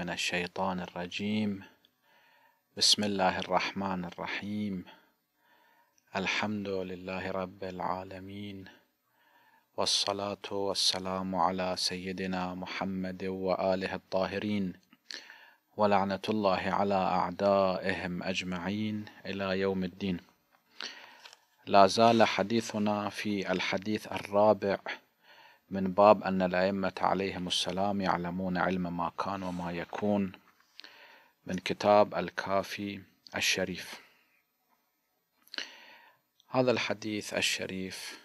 من الشيطان الرجيم بسم الله الرحمن الرحيم الحمد لله رب العالمين والصلاة والسلام على سيدنا محمد وآله الطاهرين ولعنة الله على أعدائهم أجمعين إلى يوم الدين لا زال حديثنا في الحديث الرابع من باب أن الأئمة عليهم السلام يعلمون علم ما كان وما يكون من كتاب الكافي الشريف هذا الحديث الشريف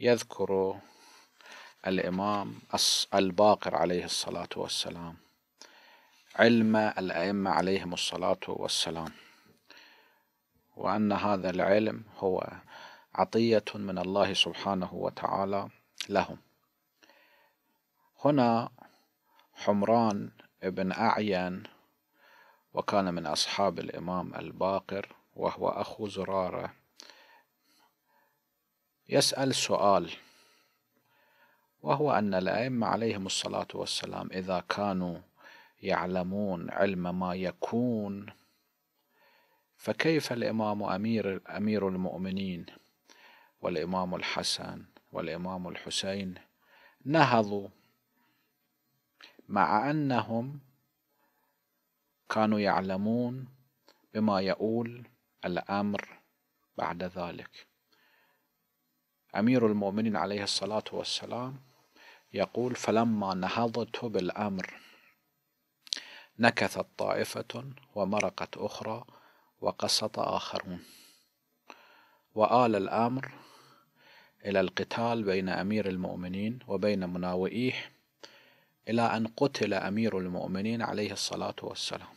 يذكر الإمام الباقر عليه الصلاة والسلام علم الأئمة عليهم الصلاة والسلام وأن هذا العلم هو عطية من الله سبحانه وتعالى لهم هنا حمران بن أعين وكان من أصحاب الإمام الباقر وهو أخو زرارة يسأل سؤال وهو أن الأئمة عليهم الصلاة والسلام إذا كانوا يعلمون علم ما يكون فكيف الإمام أمير, أمير المؤمنين والإمام الحسن والإمام الحسين نهضوا مع أنهم كانوا يعلمون بما يؤول الأمر بعد ذلك أمير المؤمنين عليه الصلاة والسلام يقول فلما نهضت بالأمر نكثت طائفة ومرقت أخرى وقسط آخرون وآل الأمر إلى القتال بين أمير المؤمنين وبين مناوئيه إلى أن قتل أمير المؤمنين عليه الصلاة والسلام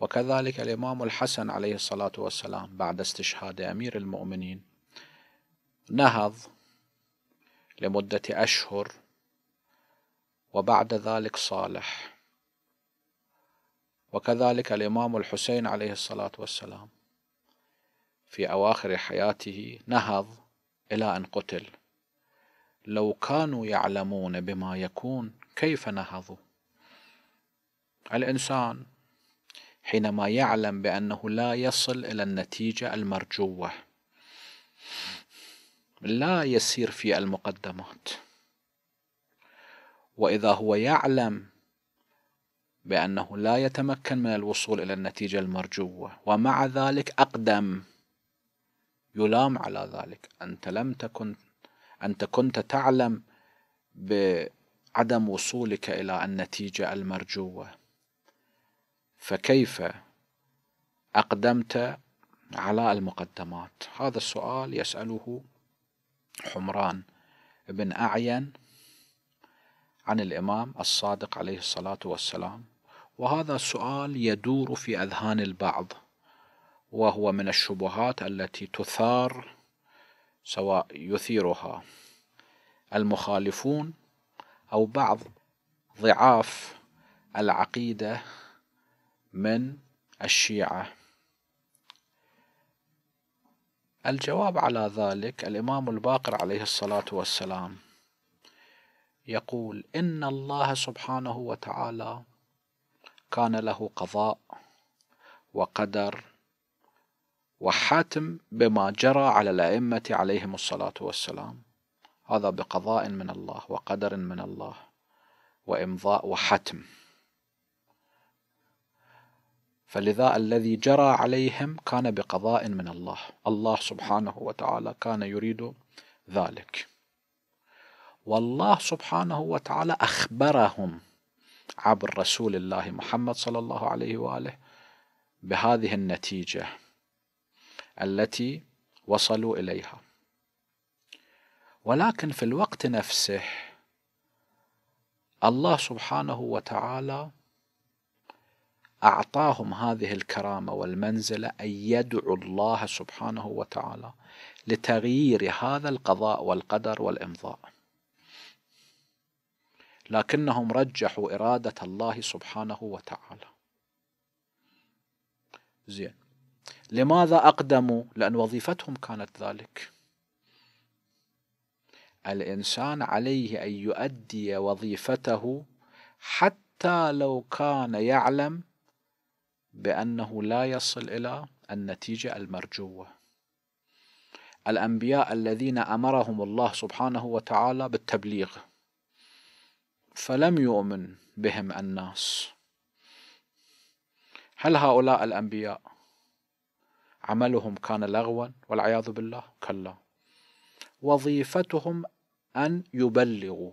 وكذلك الإمام الحسن عليه الصلاة والسلام بعد استشهاد أمير المؤمنين نهض لمدة أشهر وبعد ذلك صالح وكذلك الإمام الحسين عليه الصلاة والسلام في أواخر حياته نهض إلى أن قتل لو كانوا يعلمون بما يكون كيف نهضوا الإنسان حينما يعلم بأنه لا يصل إلى النتيجة المرجوة لا يسير في المقدمات وإذا هو يعلم بأنه لا يتمكن من الوصول إلى النتيجة المرجوة ومع ذلك أقدم يلام على ذلك أنت لم تكن أنت كنت تعلم بعدم وصولك إلى النتيجة المرجوة فكيف أقدمت على المقدمات هذا السؤال يسأله حمران بن أعين عن الإمام الصادق عليه الصلاة والسلام وهذا السؤال يدور في أذهان البعض وهو من الشبهات التي تثار سواء يثيرها المخالفون أو بعض ضعاف العقيدة من الشيعة الجواب على ذلك الإمام الباقر عليه الصلاة والسلام يقول إن الله سبحانه وتعالى كان له قضاء وقدر وحاتم بما جرى على الأئمة عليهم الصلاة والسلام هذا بقضاء من الله وقدر من الله وإمضاء وحتم فلذا الذي جرى عليهم كان بقضاء من الله الله سبحانه وتعالى كان يريد ذلك والله سبحانه وتعالى أخبرهم عبر رسول الله محمد صلى الله عليه وآله بهذه النتيجه التي وصلوا اليها ولكن في الوقت نفسه الله سبحانه وتعالى اعطاهم هذه الكرامه والمنزله ان يدعوا الله سبحانه وتعالى لتغيير هذا القضاء والقدر والامضاء لكنهم رجحوا اراده الله سبحانه وتعالى زين لماذا أقدموا؟ لأن وظيفتهم كانت ذلك الإنسان عليه أن يؤدي وظيفته حتى لو كان يعلم بأنه لا يصل إلى النتيجة المرجوة الأنبياء الذين أمرهم الله سبحانه وتعالى بالتبليغ فلم يؤمن بهم الناس هل هؤلاء الأنبياء عملهم كان لغوا والعياذ بالله كلا وظيفتهم أن يبلغوا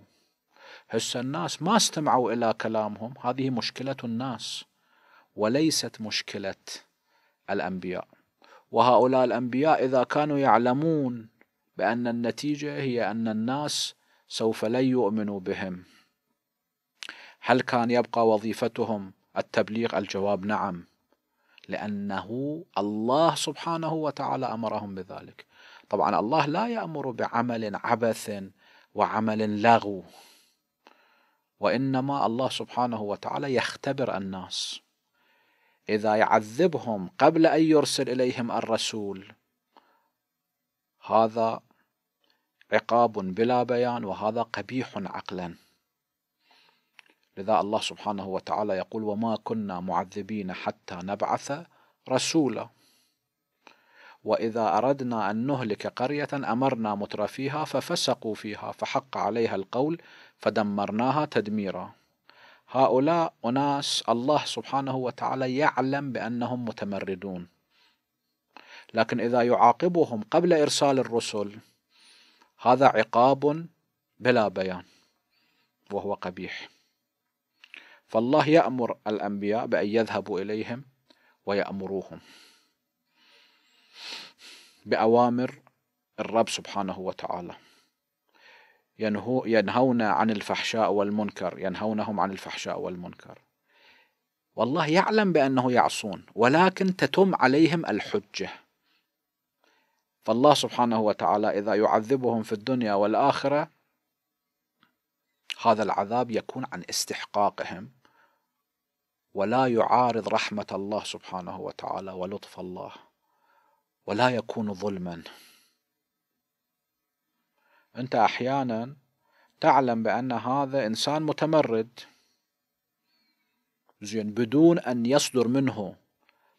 هسه الناس ما استمعوا إلى كلامهم هذه مشكلة الناس وليست مشكلة الأنبياء وهؤلاء الأنبياء إذا كانوا يعلمون بأن النتيجة هي أن الناس سوف لن يؤمنوا بهم هل كان يبقى وظيفتهم التبليغ الجواب نعم لأنه الله سبحانه وتعالى أمرهم بذلك طبعا الله لا يأمر بعمل عبث وعمل لغو وإنما الله سبحانه وتعالى يختبر الناس إذا يعذبهم قبل أن يرسل إليهم الرسول هذا عقاب بلا بيان وهذا قبيح عقلا لذا الله سبحانه وتعالى يقول وما كنا معذبين حتى نبعث رسولا وإذا أردنا أن نهلك قرية أمرنا مترفيها ففسقوا فيها فحق عليها القول فدمرناها تدميرا هؤلاء أناس الله سبحانه وتعالى يعلم بأنهم متمردون لكن إذا يعاقبهم قبل إرسال الرسل هذا عقاب بلا بيان وهو قبيح فالله يأمر الأنبياء بأن يذهبوا إليهم ويأمروهم بأوامر الرب سبحانه وتعالى ينهو ينهون عن الفحشاء والمنكر ينهونهم عن الفحشاء والمنكر والله يعلم بأنه يعصون ولكن تتم عليهم الحجة فالله سبحانه وتعالى إذا يعذبهم في الدنيا والآخرة هذا العذاب يكون عن استحقاقهم ولا يعارض رحمة الله سبحانه وتعالى ولطف الله ولا يكون ظلما أنت أحيانا تعلم بأن هذا إنسان متمرد زين بدون أن يصدر منه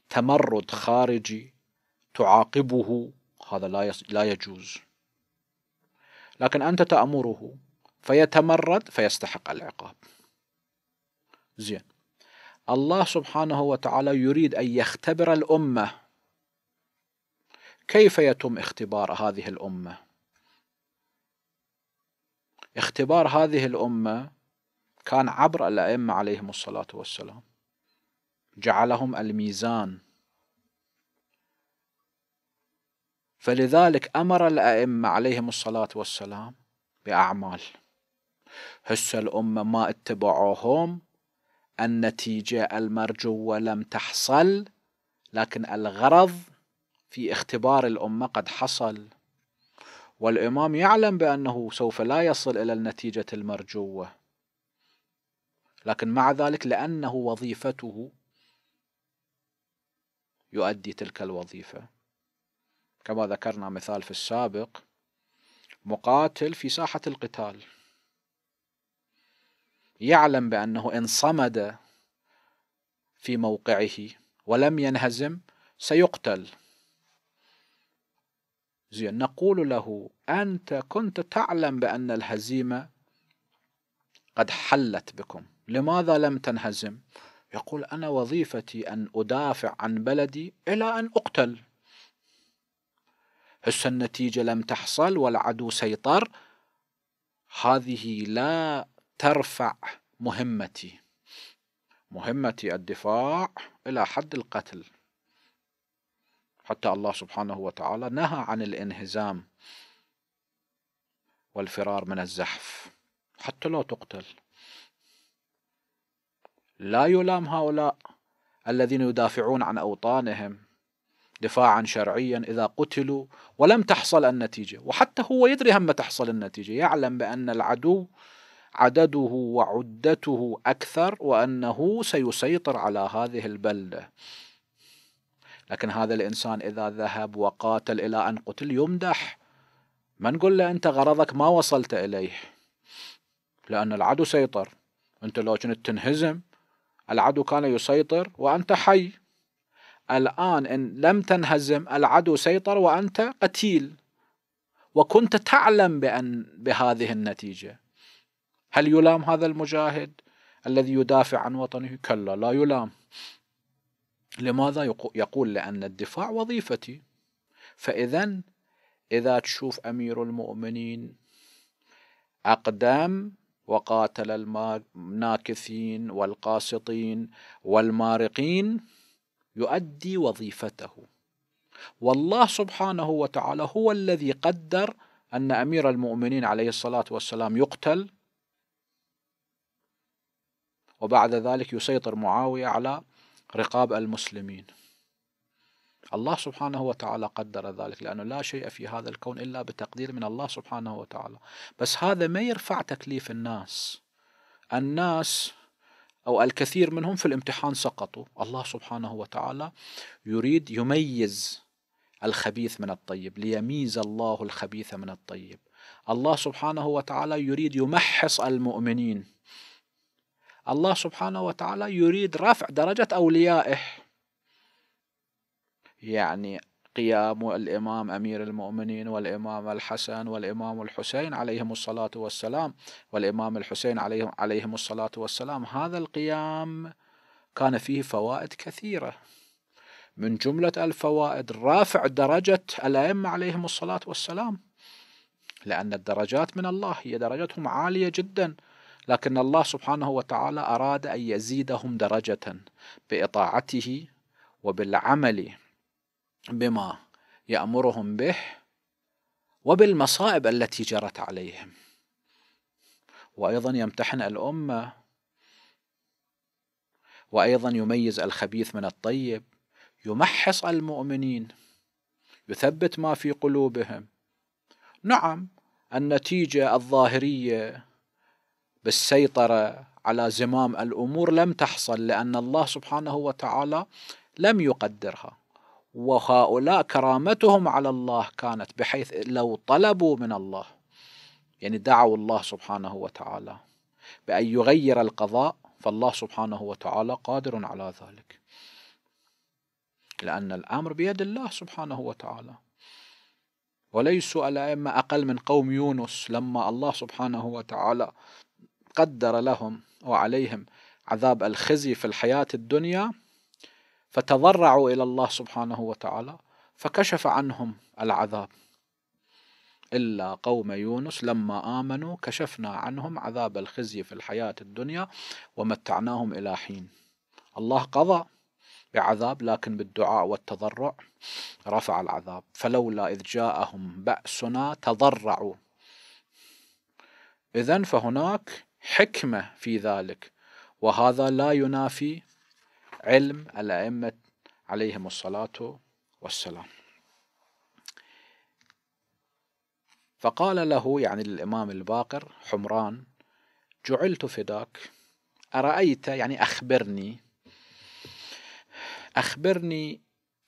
تمرد خارجي تعاقبه هذا لا لا يجوز لكن أنت تأمره فيتمرد فيستحق العقاب زين الله سبحانه وتعالى يريد أن يختبر الأمة كيف يتم اختبار هذه الأمة اختبار هذه الأمة كان عبر الأئمة عليهم الصلاة والسلام جعلهم الميزان فلذلك أمر الأئمة عليهم الصلاة والسلام بأعمال هسه الأمة ما اتبعوهم النتيجة المرجوة لم تحصل لكن الغرض في اختبار الأمة قد حصل والإمام يعلم بأنه سوف لا يصل إلى النتيجة المرجوة لكن مع ذلك لأنه وظيفته يؤدي تلك الوظيفة كما ذكرنا مثال في السابق مقاتل في ساحة القتال يعلم بأنه إن صمد في موقعه ولم ينهزم سيقتل زين نقول له أنت كنت تعلم بأن الهزيمة قد حلت بكم لماذا لم تنهزم يقول أنا وظيفتي أن أدافع عن بلدي إلى أن أقتل هسه النتيجة لم تحصل والعدو سيطر هذه لا ترفع مهمتي مهمتي الدفاع إلى حد القتل حتى الله سبحانه وتعالى نهى عن الانهزام والفرار من الزحف حتى لو تقتل لا يلام هؤلاء الذين يدافعون عن أوطانهم دفاعا شرعيا إذا قتلوا ولم تحصل النتيجة وحتى هو يدري هم تحصل النتيجة يعلم بأن العدو عدده وعدته أكثر وأنه سيسيطر على هذه البلدة لكن هذا الإنسان إذا ذهب وقاتل إلى أن قتل يمدح ما نقول له أنت غرضك ما وصلت إليه لأن العدو سيطر أنت لو كنت تنهزم العدو كان يسيطر وأنت حي الآن إن لم تنهزم العدو سيطر وأنت قتيل وكنت تعلم بأن بهذه النتيجة هل يلام هذا المجاهد الذي يدافع عن وطنه كلا لا يلام لماذا يقول لأن الدفاع وظيفتي فإذا إذا تشوف أمير المؤمنين أقدم وقاتل الناكثين والقاسطين والمارقين يؤدي وظيفته والله سبحانه وتعالى هو الذي قدر أن أمير المؤمنين عليه الصلاة والسلام يقتل وبعد ذلك يسيطر معاوية على رقاب المسلمين الله سبحانه وتعالى قدر ذلك لأنه لا شيء في هذا الكون إلا بتقدير من الله سبحانه وتعالى بس هذا ما يرفع تكليف الناس الناس أو الكثير منهم في الامتحان سقطوا الله سبحانه وتعالى يريد يميز الخبيث من الطيب ليميز الله الخبيث من الطيب الله سبحانه وتعالى يريد يمحص المؤمنين الله سبحانه وتعالى يريد رفع درجة أوليائه يعني قيام الإمام أمير المؤمنين والإمام الحسن والإمام الحسين عليهم الصلاة والسلام والإمام الحسين عليهم, عليهم الصلاة والسلام هذا القيام كان فيه فوائد كثيرة من جملة الفوائد رافع درجة الأئمة عليهم الصلاة والسلام لأن الدرجات من الله هي درجتهم عالية جدا لكن الله سبحانه وتعالى أراد أن يزيدهم درجة بإطاعته وبالعمل بما يأمرهم به وبالمصائب التي جرت عليهم وأيضا يمتحن الأمة وأيضا يميز الخبيث من الطيب يمحص المؤمنين يثبت ما في قلوبهم نعم النتيجة الظاهرية بالسيطرة على زمام الأمور لم تحصل لأن الله سبحانه وتعالى لم يقدرها وهؤلاء كرامتهم على الله كانت بحيث لو طلبوا من الله يعني دعوا الله سبحانه وتعالى بأن يغير القضاء فالله سبحانه وتعالى قادر على ذلك لأن الأمر بيد الله سبحانه وتعالى وليسوا الأئمة أقل من قوم يونس لما الله سبحانه وتعالى قدر لهم وعليهم عذاب الخزي في الحياة الدنيا فتضرعوا إلى الله سبحانه وتعالى فكشف عنهم العذاب إلا قوم يونس لما آمنوا كشفنا عنهم عذاب الخزي في الحياة الدنيا ومتعناهم إلى حين الله قضى بعذاب لكن بالدعاء والتضرع رفع العذاب فلولا إذ جاءهم بأسنا تضرعوا إذا فهناك حكمة في ذلك وهذا لا ينافي علم الأئمة عليهم الصلاة والسلام فقال له يعني الإمام الباقر حمران جعلت فداك أرأيت يعني أخبرني أخبرني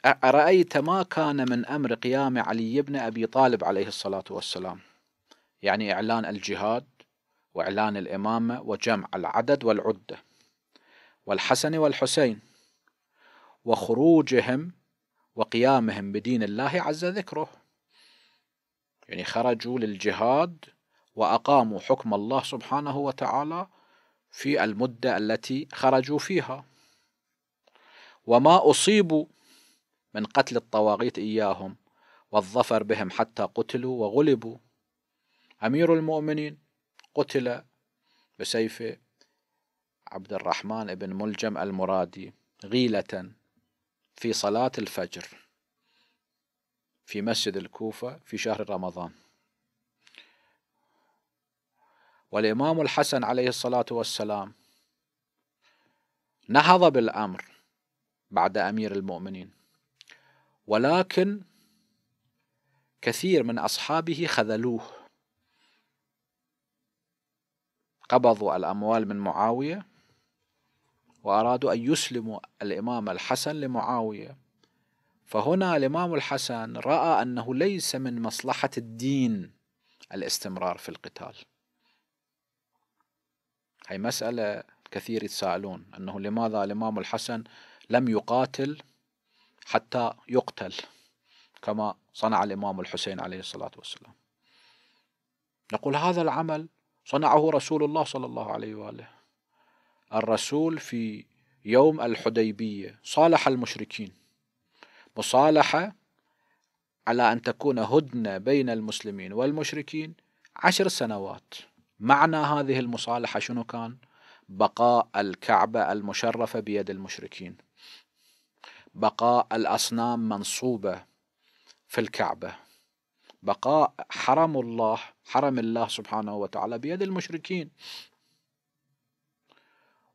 أرأيت ما كان من أمر قيام علي بن أبي طالب عليه الصلاة والسلام يعني إعلان الجهاد وإعلان الإمامة وجمع العدد والعدة والحسن والحسين وخروجهم وقيامهم بدين الله عز ذكره يعني خرجوا للجهاد وأقاموا حكم الله سبحانه وتعالى في المدة التي خرجوا فيها وما أصيبوا من قتل الطواغيت إياهم والظفر بهم حتى قتلوا وغلبوا أمير المؤمنين قتل بسيف عبد الرحمن بن ملجم المرادي غيلة في صلاة الفجر في مسجد الكوفة في شهر رمضان والإمام الحسن عليه الصلاة والسلام نهض بالأمر بعد أمير المؤمنين ولكن كثير من أصحابه خذلوه قبضوا الأموال من معاوية وأرادوا أن يسلموا الإمام الحسن لمعاوية فهنا الإمام الحسن رأى أنه ليس من مصلحة الدين الاستمرار في القتال هي مسألة كثير يتساءلون أنه لماذا الإمام الحسن لم يقاتل حتى يقتل كما صنع الإمام الحسين عليه الصلاة والسلام نقول هذا العمل صنعه رسول الله صلى الله عليه واله الرسول في يوم الحديبيه صالح المشركين مصالحه على ان تكون هدنه بين المسلمين والمشركين عشر سنوات معنى هذه المصالحه شنو كان؟ بقاء الكعبه المشرفه بيد المشركين بقاء الاصنام منصوبه في الكعبه بقاء حرم الله حرم الله سبحانه وتعالى بيد المشركين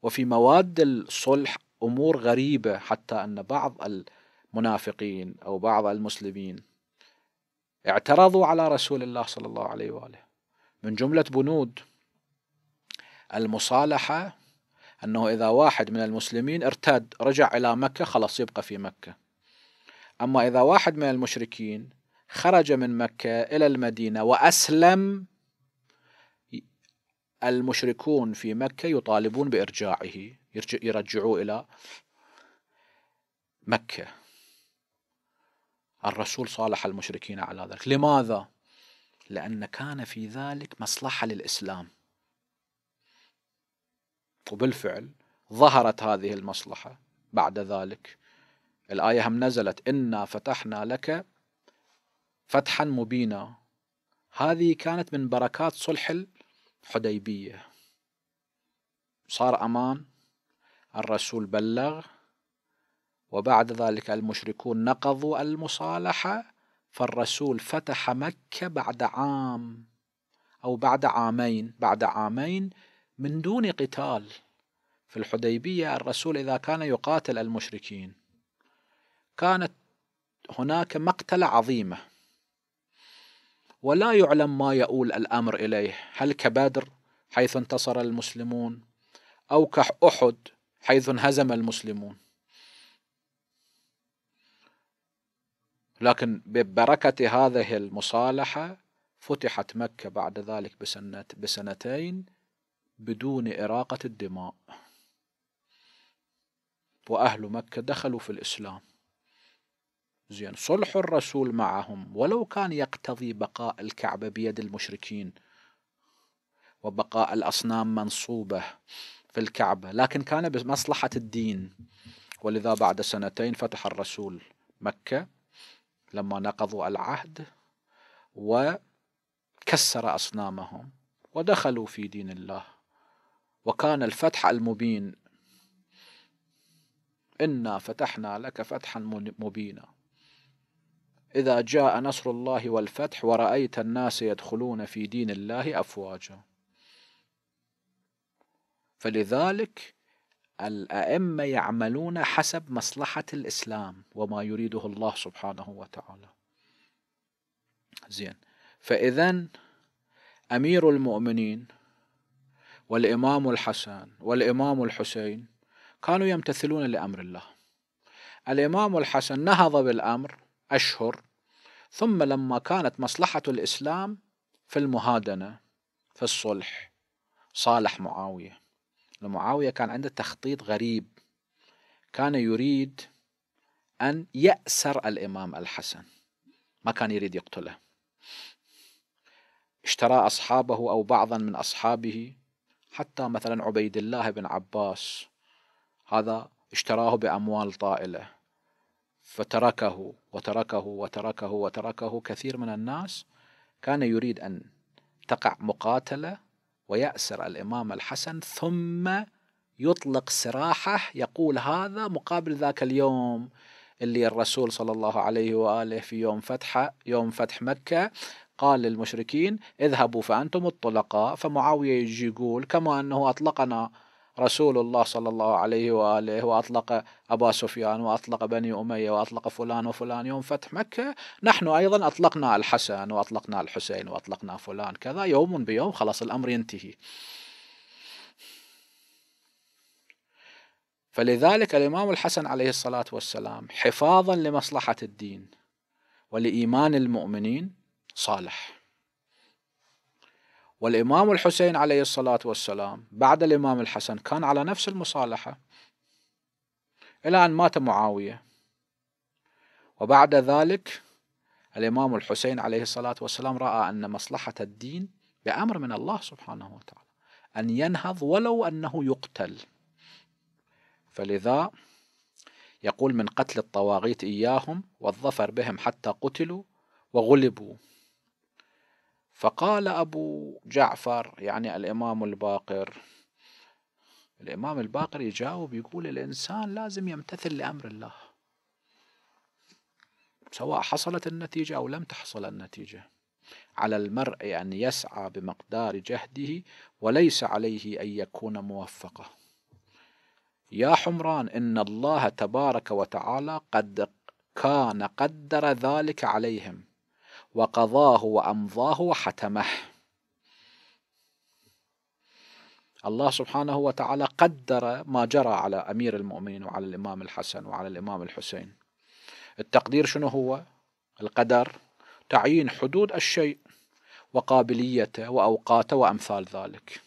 وفي مواد الصلح امور غريبه حتى ان بعض المنافقين او بعض المسلمين اعترضوا على رسول الله صلى الله عليه واله من جمله بنود المصالحه انه اذا واحد من المسلمين ارتد رجع الى مكه خلاص يبقى في مكه اما اذا واحد من المشركين خرج من مكة إلى المدينة وأسلم المشركون في مكة يطالبون بإرجاعه يرجعوه إلى مكة الرسول صالح المشركين على ذلك لماذا؟ لأن كان في ذلك مصلحة للإسلام وبالفعل ظهرت هذه المصلحة بعد ذلك الآية هم نزلت إنا فتحنا لك فتحا مبينا هذه كانت من بركات صلح الحديبية صار أمان الرسول بلغ وبعد ذلك المشركون نقضوا المصالحة فالرسول فتح مكة بعد عام أو بعد عامين بعد عامين من دون قتال في الحديبية الرسول إذا كان يقاتل المشركين كانت هناك مقتلة عظيمة ولا يعلم ما يؤول الأمر إليه هل كبدر حيث انتصر المسلمون أو كأحد حيث انهزم المسلمون لكن ببركة هذه المصالحة فتحت مكة بعد ذلك بسنة بسنتين بدون إراقة الدماء وأهل مكة دخلوا في الإسلام زين صلح الرسول معهم ولو كان يقتضي بقاء الكعبة بيد المشركين وبقاء الأصنام منصوبة في الكعبة لكن كان بمصلحة الدين ولذا بعد سنتين فتح الرسول مكة لما نقضوا العهد وكسر أصنامهم ودخلوا في دين الله وكان الفتح المبين إنا فتحنا لك فتحا مبينا إذا جاء نصر الله والفتح ورأيت الناس يدخلون في دين الله أفواجا فلذلك الأئمة يعملون حسب مصلحة الإسلام وما يريده الله سبحانه وتعالى زين فإذا أمير المؤمنين والإمام الحسن والإمام الحسين كانوا يمتثلون لأمر الله الإمام الحسن نهض بالأمر أشهر ثم لما كانت مصلحة الإسلام في المهادنة في الصلح صالح معاوية لمعاوية كان عنده تخطيط غريب كان يريد أن يأسر الإمام الحسن ما كان يريد يقتله اشترى أصحابه أو بعضا من أصحابه حتى مثلا عبيد الله بن عباس هذا اشتراه بأموال طائلة فتركه وتركه وتركه وتركه كثير من الناس كان يريد أن تقع مقاتلة ويأسر الإمام الحسن ثم يطلق سراحه يقول هذا مقابل ذاك اليوم اللي الرسول صلى الله عليه وآله في يوم فتح يوم فتح مكة قال للمشركين اذهبوا فأنتم الطلقاء فمعاوية يجي يقول كما أنه أطلقنا رسول الله صلى الله عليه وآله وأطلق أبا سفيان وأطلق بني أمية وأطلق فلان وفلان يوم فتح مكة نحن أيضا أطلقنا الحسن وأطلقنا الحسين وأطلقنا فلان كذا يوم بيوم خلاص الأمر ينتهي فلذلك الإمام الحسن عليه الصلاة والسلام حفاظا لمصلحة الدين ولإيمان المؤمنين صالح والإمام الحسين عليه الصلاة والسلام بعد الإمام الحسن كان على نفس المصالحة إلى أن مات معاوية وبعد ذلك الإمام الحسين عليه الصلاة والسلام رأى أن مصلحة الدين بأمر من الله سبحانه وتعالى أن ينهض ولو أنه يقتل فلذا يقول من قتل الطواغيت إياهم والظفر بهم حتى قتلوا وغلبوا فقال أبو جعفر يعني الإمام الباقر الإمام الباقر يجاوب يقول الإنسان لازم يمتثل لأمر الله سواء حصلت النتيجة أو لم تحصل النتيجة على المرء أن يسعى بمقدار جهده وليس عليه أن يكون موفقا يا حمران إن الله تبارك وتعالى قد كان قدر ذلك عليهم وقضاه وأمضاه وحتمه الله سبحانه وتعالى قدر ما جرى على أمير المؤمنين وعلى الإمام الحسن وعلى الإمام الحسين التقدير شنو هو القدر تعيين حدود الشيء وقابليته وأوقاته وأمثال ذلك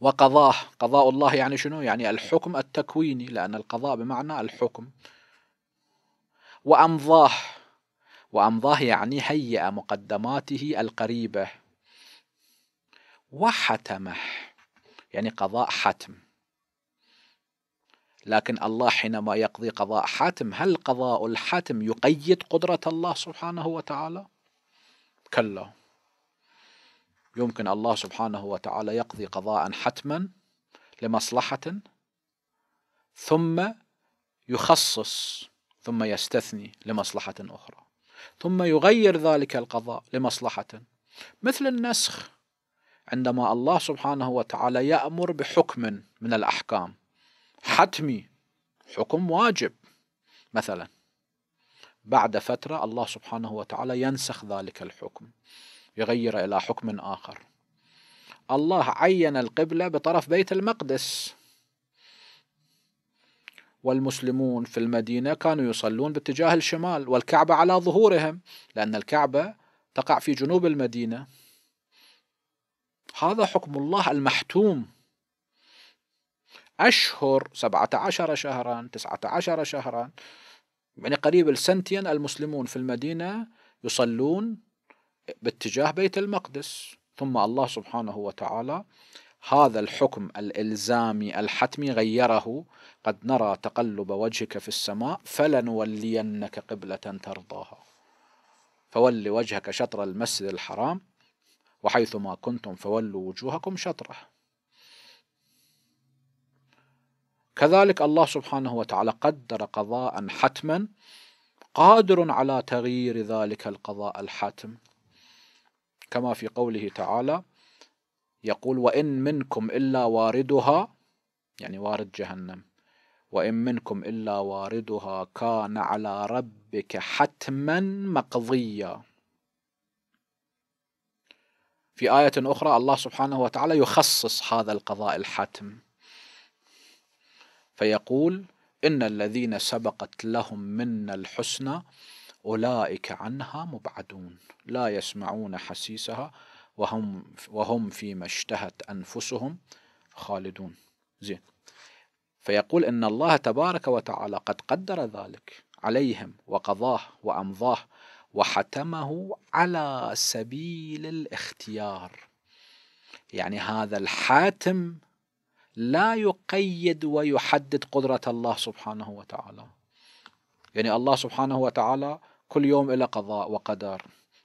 وقضاه قضاء الله يعني شنو يعني الحكم التكويني لأن القضاء بمعنى الحكم وأمضاه وأمضاه يعني هيئ مقدماته القريبة وحتمه يعني قضاء حتم لكن الله حينما يقضي قضاء حتم هل قضاء الحتم يقيد قدرة الله سبحانه وتعالى؟ كلا يمكن الله سبحانه وتعالى يقضي قضاء حتما لمصلحة ثم يخصص ثم يستثني لمصلحة أخرى ثم يغير ذلك القضاء لمصلحة مثل النسخ عندما الله سبحانه وتعالى يأمر بحكم من الأحكام حتمي حكم واجب مثلا بعد فترة الله سبحانه وتعالى ينسخ ذلك الحكم يغير إلى حكم آخر الله عين القبلة بطرف بيت المقدس والمسلمون في المدينة كانوا يصلون باتجاه الشمال والكعبة على ظهورهم لأن الكعبة تقع في جنوب المدينة هذا حكم الله المحتوم أشهر سبعة عشر شهرا تسعة عشر شهرا يعني قريب السنتين المسلمون في المدينة يصلون باتجاه بيت المقدس ثم الله سبحانه وتعالى هذا الحكم الالزامي الحتمي غيره قد نرى تقلب وجهك في السماء فلنولينك قبله ترضاها فول وجهك شطر المسجد الحرام وحيثما كنتم فولوا وجوهكم شطره كذلك الله سبحانه وتعالى قدر قضاء حتما قادر على تغيير ذلك القضاء الحتم كما في قوله تعالى يقول وإن منكم إلا واردها يعني وارد جهنم وإن منكم إلا واردها كان على ربك حتما مقضيا في آية أخرى الله سبحانه وتعالى يخصص هذا القضاء الحتم فيقول إن الذين سبقت لهم منا الحسنى أولئك عنها مبعدون لا يسمعون حسيسها وهم وهم فيما اشتهت أنفسهم خالدون زين فيقول إن الله تبارك وتعالى قد قدر ذلك عليهم وقضاه وأمضاه وحتمه على سبيل الاختيار يعني هذا الحاتم لا يقيد ويحدد قدرة الله سبحانه وتعالى يعني الله سبحانه وتعالى كل يوم له قضاء وقدر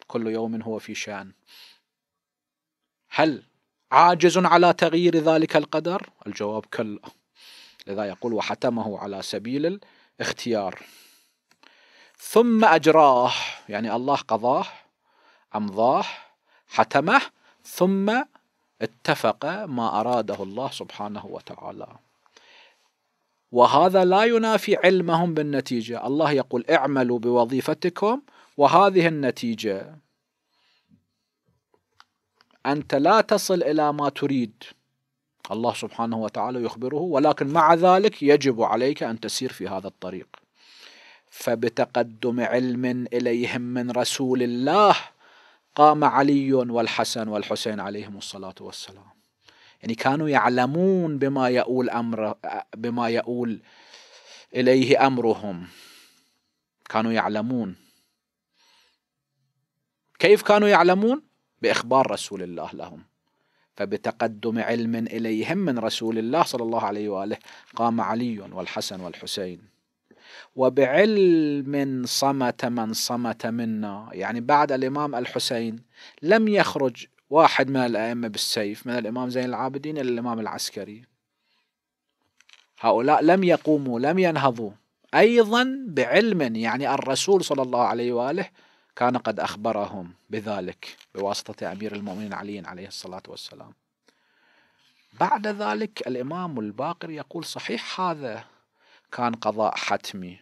كل يوم هو في شأن هل عاجز على تغيير ذلك القدر الجواب كلا لذا يقول وحتمه على سبيل الاختيار ثم أجراه يعني الله قضاه أمضاه حتمه ثم اتفق ما أراده الله سبحانه وتعالى وهذا لا ينافي علمهم بالنتيجة الله يقول اعملوا بوظيفتكم وهذه النتيجة أنت لا تصل إلى ما تريد الله سبحانه وتعالى يخبره ولكن مع ذلك يجب عليك أن تسير في هذا الطريق فبتقدم علم إليهم من رسول الله قام علي والحسن والحسين عليهم الصلاة والسلام يعني كانوا يعلمون بما يؤول أمر بما يؤول إليه أمرهم كانوا يعلمون كيف كانوا يعلمون باخبار رسول الله لهم فبتقدم علم اليهم من رسول الله صلى الله عليه واله قام علي والحسن والحسين وبعلم صمت من صمت منا يعني بعد الامام الحسين لم يخرج واحد من الائمه بالسيف من الامام زين العابدين الى الامام العسكري هؤلاء لم يقوموا لم ينهضوا ايضا بعلم يعني الرسول صلى الله عليه واله كان قد أخبرهم بذلك بواسطة أمير المؤمنين علي عليه الصلاة والسلام بعد ذلك الإمام الباقر يقول صحيح هذا كان قضاء حتمي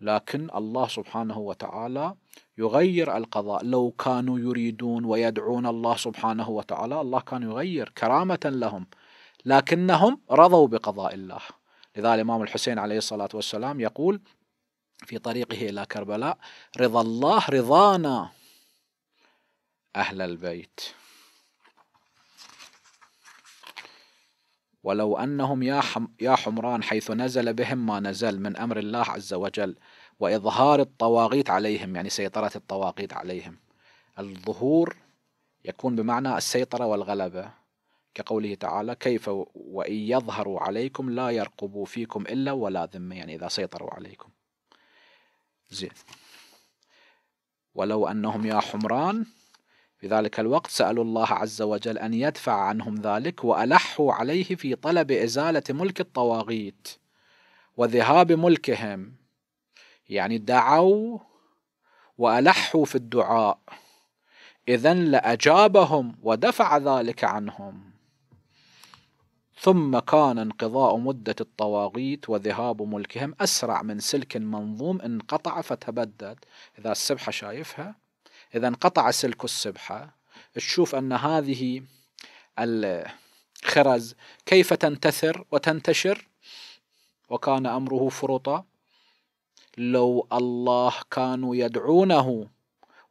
لكن الله سبحانه وتعالى يغير القضاء لو كانوا يريدون ويدعون الله سبحانه وتعالى الله كان يغير كرامة لهم لكنهم رضوا بقضاء الله لذا الإمام الحسين عليه الصلاة والسلام يقول في طريقه إلى كربلاء رضا الله رضانا أهل البيت ولو أنهم يا حمران حيث نزل بهم ما نزل من أمر الله عز وجل وإظهار الطواغيت عليهم يعني سيطرة الطواغيت عليهم الظهور يكون بمعنى السيطرة والغلبة كقوله تعالى كيف وإن يظهروا عليكم لا يرقبوا فيكم إلا ولا ذمة يعني إذا سيطروا عليكم زين ولو أنهم يا حمران في ذلك الوقت سألوا الله عز وجل أن يدفع عنهم ذلك وألحوا عليه في طلب إزالة ملك الطواغيت وذهاب ملكهم يعني دعوا وألحوا في الدعاء إذا لأجابهم ودفع ذلك عنهم ثم كان انقضاء مدة الطواغيت وذهاب ملكهم أسرع من سلك منظوم انقطع فتبدد إذا السبحة شايفها إذا انقطع سلك السبحة تشوف أن هذه الخرز كيف تنتثر وتنتشر وكان أمره فرطا لو الله كانوا يدعونه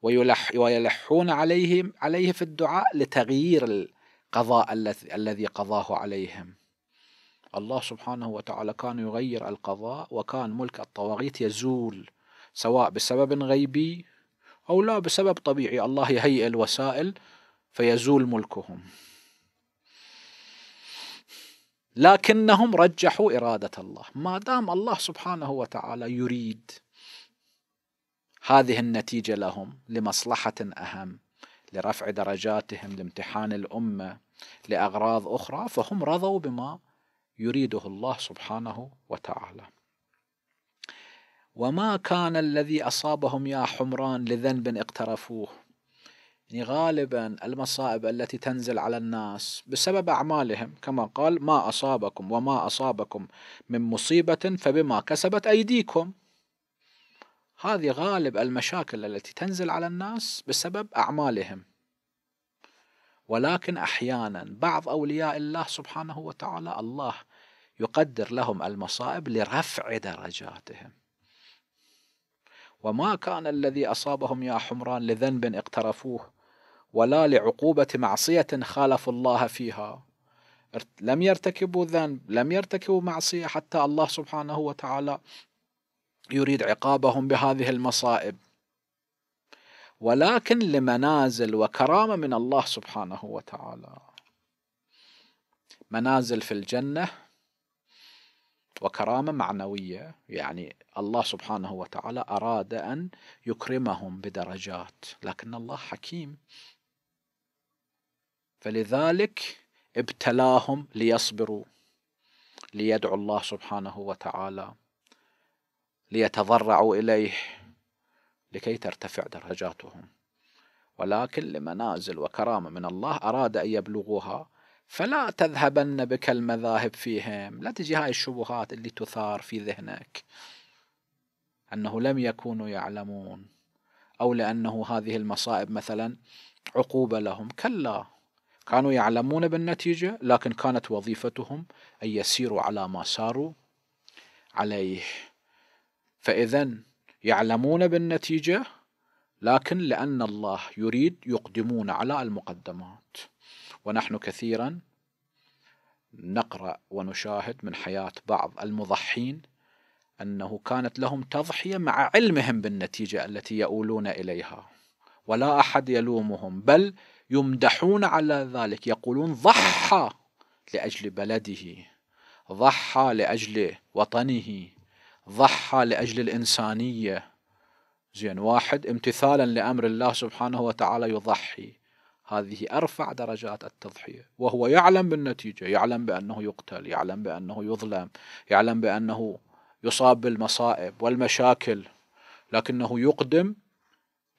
ويلح ويلحون عليهم عليه في الدعاء لتغيير قضاء الذي قضاه عليهم الله سبحانه وتعالى كان يغير القضاء وكان ملك الطواغيت يزول سواء بسبب غيبي أو لا بسبب طبيعي الله يهيئ الوسائل فيزول ملكهم لكنهم رجحوا إرادة الله ما دام الله سبحانه وتعالى يريد هذه النتيجة لهم لمصلحة أهم لرفع درجاتهم لامتحان الامه لاغراض اخرى فهم رضوا بما يريده الله سبحانه وتعالى وما كان الذي اصابهم يا حمران لذنب اقترفوه يعني غالبا المصائب التي تنزل على الناس بسبب اعمالهم كما قال ما اصابكم وما اصابكم من مصيبه فبما كسبت ايديكم هذه غالب المشاكل التي تنزل على الناس بسبب أعمالهم ولكن أحيانا بعض أولياء الله سبحانه وتعالى الله يقدر لهم المصائب لرفع درجاتهم وما كان الذي أصابهم يا حمران لذنب اقترفوه ولا لعقوبة معصية خالفوا الله فيها لم يرتكبوا ذنب لم يرتكبوا معصية حتى الله سبحانه وتعالى يريد عقابهم بهذه المصائب ولكن لمنازل وكرامه من الله سبحانه وتعالى منازل في الجنه وكرامه معنويه يعني الله سبحانه وتعالى اراد ان يكرمهم بدرجات لكن الله حكيم فلذلك ابتلاهم ليصبروا ليدعو الله سبحانه وتعالى ليتضرعوا إليه لكي ترتفع درجاتهم ولكن لمنازل وكرامة من الله أراد أن يبلغوها فلا تذهبن بك المذاهب فيهم لا تجي هاي الشبهات اللي تثار في ذهنك أنه لم يكونوا يعلمون أو لأنه هذه المصائب مثلا عقوبة لهم كلا كانوا يعلمون بالنتيجة لكن كانت وظيفتهم أن يسيروا على ما ساروا عليه فإذا يعلمون بالنتيجة لكن لأن الله يريد يقدمون على المقدمات ونحن كثيرا نقرأ ونشاهد من حياة بعض المضحين أنه كانت لهم تضحية مع علمهم بالنتيجة التي يؤولون إليها ولا أحد يلومهم بل يمدحون على ذلك يقولون ضحى لأجل بلده ضحى لأجل وطنه ضحى لاجل الانسانيه زين واحد امتثالا لامر الله سبحانه وتعالى يضحي هذه ارفع درجات التضحيه وهو يعلم بالنتيجه يعلم بانه يقتل يعلم بانه يظلم يعلم بانه يصاب بالمصائب والمشاكل لكنه يقدم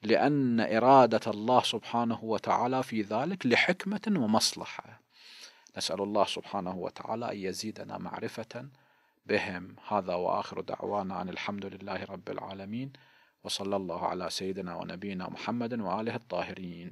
لأن إرادة الله سبحانه وتعالى في ذلك لحكمة ومصلحة نسأل الله سبحانه وتعالى أن يزيدنا معرفة بهم هذا وآخر دعوانا أن الحمد لله رب العالمين وصلى الله على سيدنا ونبينا محمد وآله الطاهرين